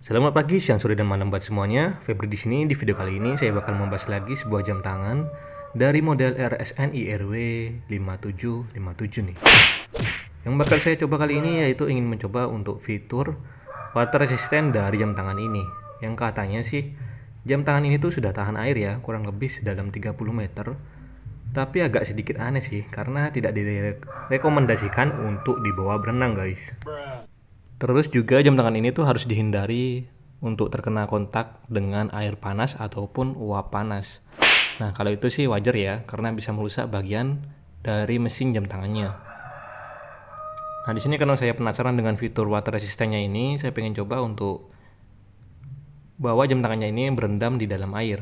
Selamat pagi, siang, sore, dan malam buat semuanya. Febri di sini. Di video kali ini saya bakal membahas lagi sebuah jam tangan dari model RSN IRW 5757 nih. Yang bakal saya coba kali ini yaitu ingin mencoba untuk fitur water resistant dari jam tangan ini. Yang katanya sih jam tangan ini tuh sudah tahan air ya, kurang lebih sedalam 30 meter. Tapi agak sedikit aneh sih karena tidak direkomendasikan untuk dibawa berenang, guys. Terus juga jam tangan ini tuh harus dihindari untuk terkena kontak dengan air panas ataupun uap panas. Nah, kalau itu sih wajar ya, karena bisa merusak bagian dari mesin jam tangannya. Nah, di sini karena saya penasaran dengan fitur water resistennya ini, saya pengen coba untuk bawa jam tangannya ini berendam di dalam air.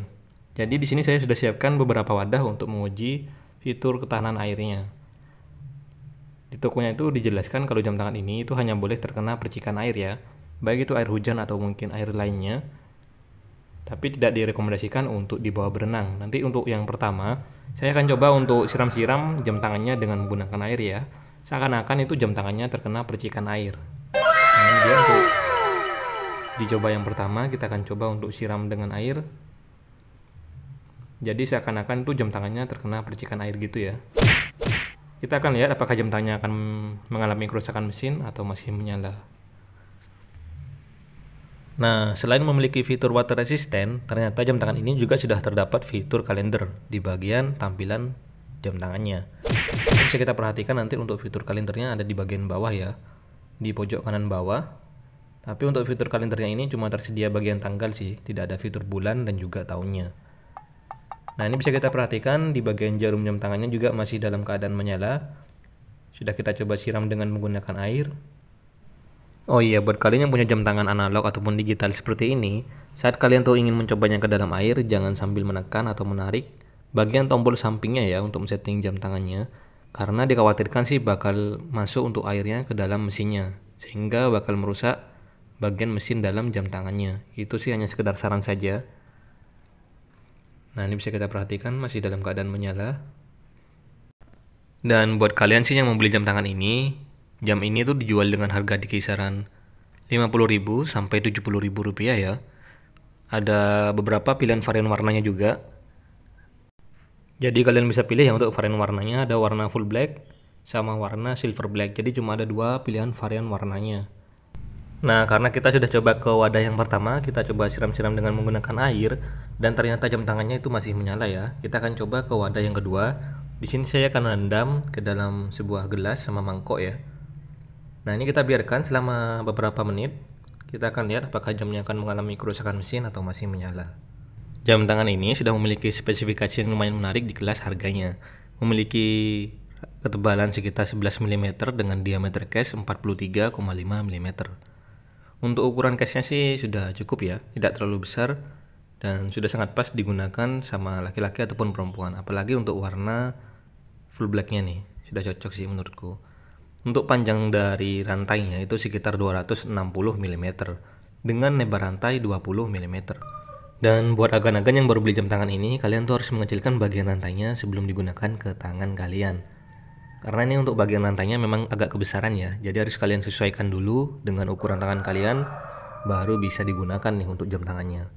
Jadi di sini saya sudah siapkan beberapa wadah untuk menguji fitur ketahanan airnya. Di tokonya itu dijelaskan kalau jam tangan ini itu hanya boleh terkena percikan air ya, baik itu air hujan atau mungkin air lainnya. Tapi tidak direkomendasikan untuk dibawa berenang. Nanti untuk yang pertama, saya akan coba untuk siram-siram jam tangannya dengan menggunakan air ya. Seakan-akan itu jam tangannya terkena percikan air. Nah, ini dia untuk dicoba yang pertama, kita akan coba untuk siram dengan air. Jadi seakan-akan itu jam tangannya terkena percikan air gitu ya. Kita akan lihat apakah jam tangannya akan mengalami kerusakan mesin atau masih menyala. Nah, selain memiliki fitur water resistant, ternyata jam tangan ini juga sudah terdapat fitur kalender di bagian tampilan jam tangannya. Ini bisa kita perhatikan nanti untuk fitur kalendernya ada di bagian bawah ya, di pojok kanan bawah. Tapi untuk fitur kalendernya ini cuma tersedia bagian tanggal sih, tidak ada fitur bulan dan juga tahunnya. Nah ini bisa kita perhatikan di bagian jarum jam tangannya juga masih dalam keadaan menyala. Sudah kita coba siram dengan menggunakan air. Oh iya, buat kalian yang punya jam tangan analog ataupun digital seperti ini, saat kalian tuh ingin mencobanya ke dalam air, jangan sambil menekan atau menarik bagian tombol sampingnya ya untuk setting jam tangannya, karena dikhawatirkan sih bakal masuk untuk airnya ke dalam mesinnya, sehingga bakal merusak bagian mesin dalam jam tangannya. Itu sih hanya sekedar saran saja. Nah ini bisa kita perhatikan masih dalam keadaan menyala. Dan buat kalian sih yang membeli jam tangan ini, jam ini tuh dijual dengan harga di kisaran 50.000 sampai 70.000 rupiah ya. Ada beberapa pilihan varian warnanya juga. Jadi kalian bisa pilih yang untuk varian warnanya ada warna full black sama warna silver black. Jadi cuma ada dua pilihan varian warnanya. Nah, karena kita sudah coba ke wadah yang pertama, kita coba siram-siram dengan menggunakan air dan ternyata jam tangannya itu masih menyala ya. Kita akan coba ke wadah yang kedua. Di sini saya akan rendam ke dalam sebuah gelas sama mangkok ya. Nah, ini kita biarkan selama beberapa menit. Kita akan lihat apakah jamnya akan mengalami kerusakan mesin atau masih menyala. Jam tangan ini sudah memiliki spesifikasi yang lumayan menarik di kelas harganya. Memiliki ketebalan sekitar 11 mm dengan diameter case 43,5 mm. Untuk ukuran case-nya sih sudah cukup ya, tidak terlalu besar dan sudah sangat pas digunakan sama laki-laki ataupun perempuan. Apalagi untuk warna full black-nya nih, sudah cocok sih menurutku. Untuk panjang dari rantainya itu sekitar 260 mm dengan lebar rantai 20 mm. Dan buat agan-agan yang baru beli jam tangan ini, kalian tuh harus mengecilkan bagian rantainya sebelum digunakan ke tangan kalian. Karena ini untuk bagian lantainya memang agak kebesaran ya, jadi harus kalian sesuaikan dulu dengan ukuran tangan kalian, baru bisa digunakan nih untuk jam tangannya.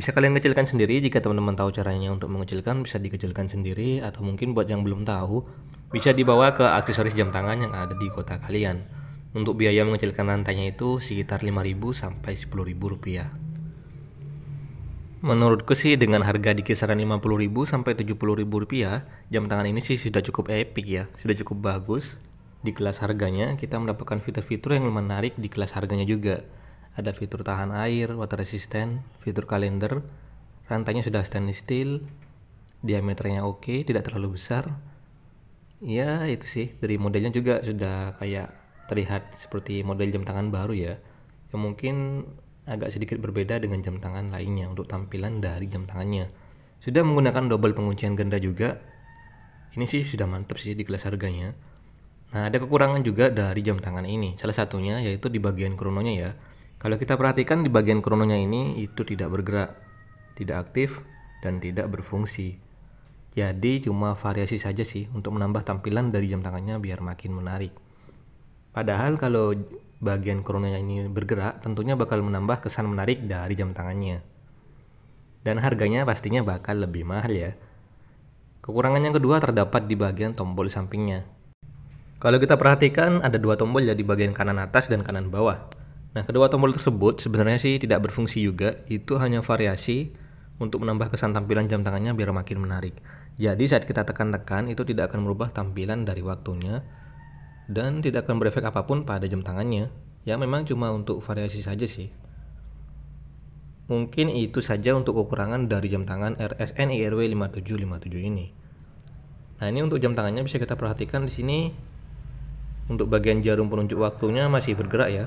Bisa kalian kecilkan sendiri jika teman-teman tahu caranya untuk mengecilkan, bisa dikecilkan sendiri atau mungkin buat yang belum tahu, bisa dibawa ke aksesoris jam tangan yang ada di kota kalian. Untuk biaya mengecilkan lantainya itu sekitar 5.000 sampai 10.000 rupiah. Hmm. Menurutku sih dengan harga di kisaran 50.000 sampai 70.000 rupiah, jam tangan ini sih sudah cukup epic ya, sudah cukup bagus. Di kelas harganya kita mendapatkan fitur-fitur yang menarik di kelas harganya juga. Ada fitur tahan air, water resistant, fitur kalender, rantainya sudah stainless steel, diameternya oke, tidak terlalu besar. Ya itu sih, dari modelnya juga sudah kayak terlihat seperti model jam tangan baru ya. yang mungkin agak sedikit berbeda dengan jam tangan lainnya untuk tampilan dari jam tangannya. Sudah menggunakan double penguncian ganda juga. Ini sih sudah mantap sih di kelas harganya. Nah, ada kekurangan juga dari jam tangan ini. Salah satunya yaitu di bagian krononya ya. Kalau kita perhatikan di bagian krononya ini itu tidak bergerak, tidak aktif dan tidak berfungsi. Jadi cuma variasi saja sih untuk menambah tampilan dari jam tangannya biar makin menarik. Padahal kalau bagian koronanya ini bergerak, tentunya bakal menambah kesan menarik dari jam tangannya. Dan harganya pastinya bakal lebih mahal ya. Kekurangan yang kedua terdapat di bagian tombol sampingnya. Kalau kita perhatikan ada dua tombol ya di bagian kanan atas dan kanan bawah. Nah, kedua tombol tersebut sebenarnya sih tidak berfungsi juga, itu hanya variasi untuk menambah kesan tampilan jam tangannya biar makin menarik. Jadi saat kita tekan-tekan itu tidak akan merubah tampilan dari waktunya, dan tidak akan berefek apapun pada jam tangannya yang memang cuma untuk variasi saja sih. Mungkin itu saja untuk kekurangan dari jam tangan RSN IRW 5757 ini. Nah, ini untuk jam tangannya bisa kita perhatikan di sini untuk bagian jarum penunjuk waktunya masih bergerak ya.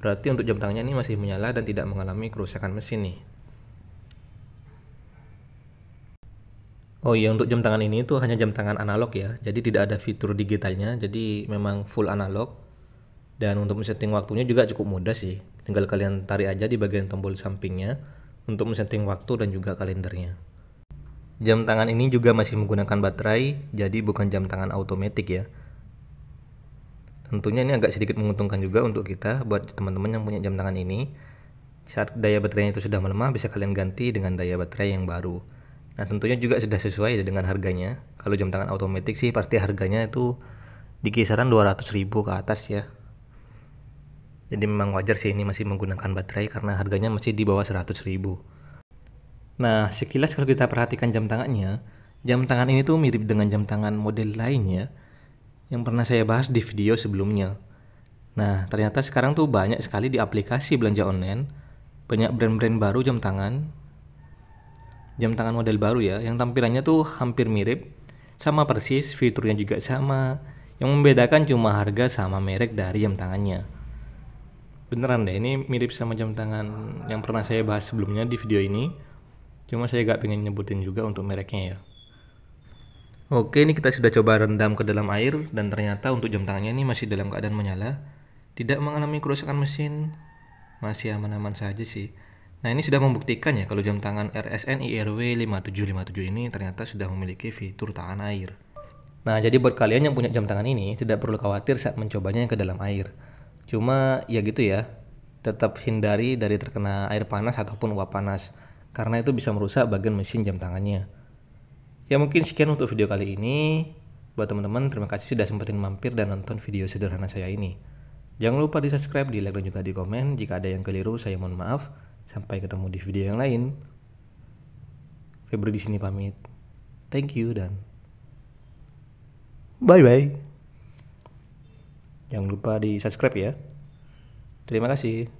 Berarti untuk jam tangannya ini masih menyala dan tidak mengalami kerusakan mesin nih. Oh iya untuk jam tangan ini itu hanya jam tangan analog ya, jadi tidak ada fitur digitalnya, jadi memang full analog. Dan untuk setting waktunya juga cukup mudah sih, tinggal kalian tarik aja di bagian tombol sampingnya untuk setting waktu dan juga kalendernya. Jam tangan ini juga masih menggunakan baterai, jadi bukan jam tangan otomatik ya. Tentunya ini agak sedikit menguntungkan juga untuk kita, buat teman-teman yang punya jam tangan ini. Saat daya baterainya itu sudah melemah, bisa kalian ganti dengan daya baterai yang baru. Nah tentunya juga sudah sesuai dengan harganya. Kalau jam tangan otomatis sih pasti harganya itu di kisaran 200 ribu ke atas ya. Jadi memang wajar sih ini masih menggunakan baterai karena harganya masih di bawah 100 ribu. Nah sekilas kalau kita perhatikan jam tangannya, jam tangan ini tuh mirip dengan jam tangan model lainnya yang pernah saya bahas di video sebelumnya. Nah ternyata sekarang tuh banyak sekali di aplikasi belanja online, banyak brand-brand baru jam tangan jam tangan model baru ya yang tampilannya tuh hampir mirip sama persis fiturnya juga sama yang membedakan cuma harga sama merek dari jam tangannya beneran deh ini mirip sama jam tangan yang pernah saya bahas sebelumnya di video ini cuma saya gak pengen nyebutin juga untuk mereknya ya Oke, ini kita sudah coba rendam ke dalam air dan ternyata untuk jam tangannya ini masih dalam keadaan menyala, tidak mengalami kerusakan mesin, masih aman-aman saja sih. Nah ini sudah membuktikan ya kalau jam tangan RSN IRW 5757 ini ternyata sudah memiliki fitur tahan air. Nah jadi buat kalian yang punya jam tangan ini tidak perlu khawatir saat mencobanya ke dalam air. Cuma ya gitu ya, tetap hindari dari terkena air panas ataupun uap panas karena itu bisa merusak bagian mesin jam tangannya. Ya mungkin sekian untuk video kali ini. Buat teman-teman terima kasih sudah sempetin mampir dan nonton video sederhana saya ini. Jangan lupa di subscribe, di like dan juga di komen. Jika ada yang keliru saya mohon maaf. Sampai ketemu di video yang lain. Febri di sini pamit. Thank you dan bye bye. Jangan lupa di subscribe ya. Terima kasih.